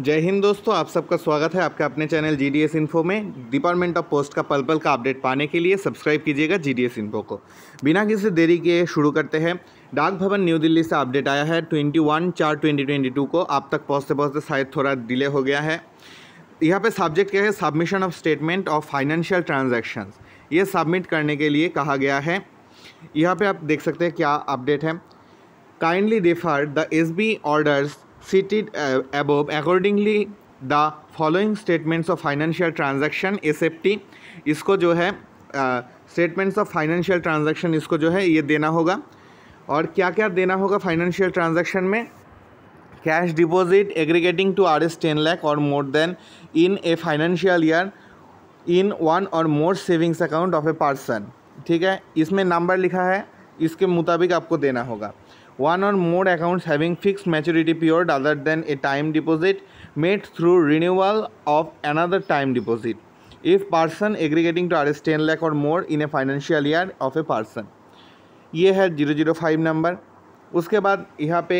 जय हिंद दोस्तों आप सबका स्वागत है आपके अपने channel G D S info में डिपार्टमेंट ऑफ पोस्ट का पल पल का अपडेट पाने के लिए सब्सक्राइब कीजिएगा जी डी एस इन्फो को बिना किसी देरी के शुरू करते हैं डाक भवन न्यू दिल्ली से अपडेट आया है ट्वेंटी वन चार ट्वेंटी ट्वेंटी टू को आप तक पहुँचते पहुँचते शायद थोड़ा डिले हो गया है यहाँ पर सब्जेक्ट क्या है submission of statement of financial transaction ये सबमिट करने के लिए कहा गया है यहाँ पर आप देख सकते हैं क्या अपडेट है kindly refer the S B orders seated uh, the following statements of financial transaction S F S इसको जो है स्टेटमेंट्स ऑफ फाइनेंशियल ट्रांजैक्शन इसको जो है ये देना होगा और क्या क्या देना होगा फाइनेंशियल ट्रांजैक्शन में cash deposit aggregating to R S ten lakh or more than in a financial year in one or more savings account of a person ठीक है इसमें नंबर लिखा है इसके मुताबिक आपको देना होगा one or more accounts having fixed maturity period other than a time deposit made through renewal of another time deposit if person aggregating to rs 10 lakh or more in a financial year of a person ये है zero zero five number उसके बाद यहाँ पे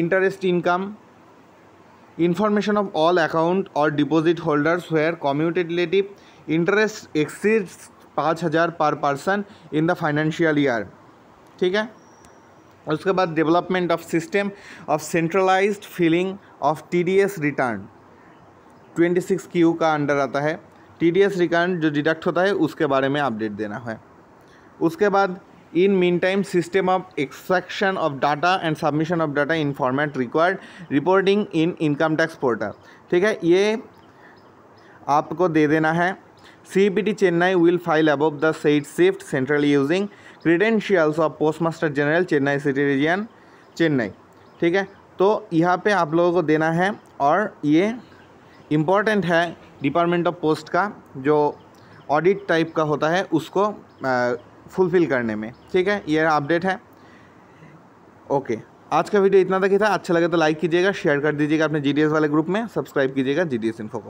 interest income information of all account or deposit holders where cumulative interest exceeds पाँच हज़ार per person in the financial year ठीक है और उसके बाद development of system of centralized filing of TDS return 26 Q का अंडर आता है टीडीएस रिटर्न जो डिडक्ट होता है उसके बारे में अपडेट देना है उसके बाद in mean time system of extraction of data and submission of data in format required reporting in income tax portal ठीक है ये आपको दे देना है CBT Chennai will file above the said shift centrally using credentials of postmaster general Chennai city region Chennai ठीक है तो यहाँ पे आप लोगों को देना है और ये इम्पॉर्टेंट है डिपार्टमेंट ऑफ पोस्ट का जो ऑडिट टाइप का होता है उसको फुलफ़िल करने में ठीक है ये अपडेट है ओके आज का वीडियो इतना तक ही था अच्छा लगे तो लाइक कीजिएगा शेयर कर दीजिएगा अपने जी वाले ग्रुप में सब्सक्राइब कीजिएगा जी डी को